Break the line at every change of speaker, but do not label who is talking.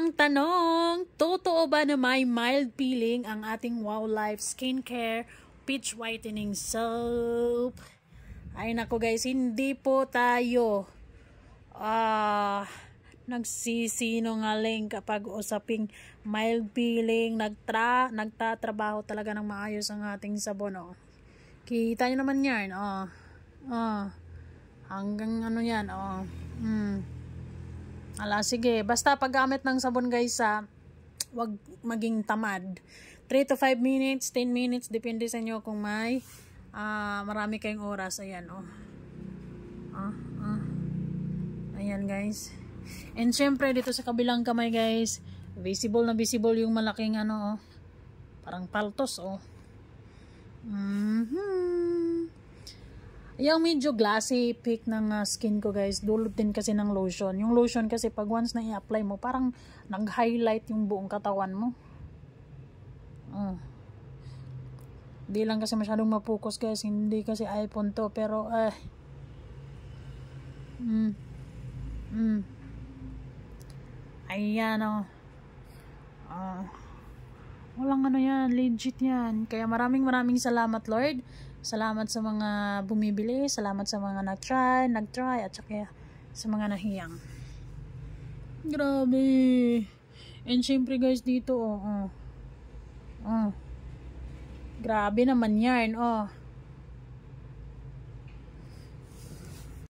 Ang tanong, totoo ba na may mild peeling ang ating Wow Life Skincare Peach Whitening Soap? Ay nako guys, hindi po tayo ah uh, nagsisinungaling kapag usaping mild peeling, nagtra, nagtatrabaho talaga ng maayos ang ating sabon. Oh. Kita nyo naman yan. Oh. Oh. Hanggang ano yan. Oh. Mm Ala, sige. Basta paggamit ng sabon guys ha, wag maging tamad. 3 to 5 minutes, 10 minutes, depende sa inyo kung may uh, marami kayong oras. Ayan, oh. Ah, ah. Ayan, guys. And syempre, dito sa kabilang kamay, guys, visible na visible yung malaking ano, oh. Parang paltos, oh. Mm-hmm. Yung medyo glassy pick ng uh, skin ko guys, dulot din kasi ng lotion. Yung lotion kasi pag once na i-apply mo, parang nag-highlight yung buong katawan mo. Uh. Di lang kasi masyadong mapokus guys, hindi kasi iPhone to, pero eh. Uh, mm, mm. Ayan o. Oh. Uh. Walang ano yan, legit yan. Kaya maraming maraming salamat Lord. Salamat sa mga bumibili, salamat sa mga nag-try, nag-try, at saka sa mga nahiyang. Grabe. And syempre guys, dito, oh, oh. Oh. Grabe naman yan, oh.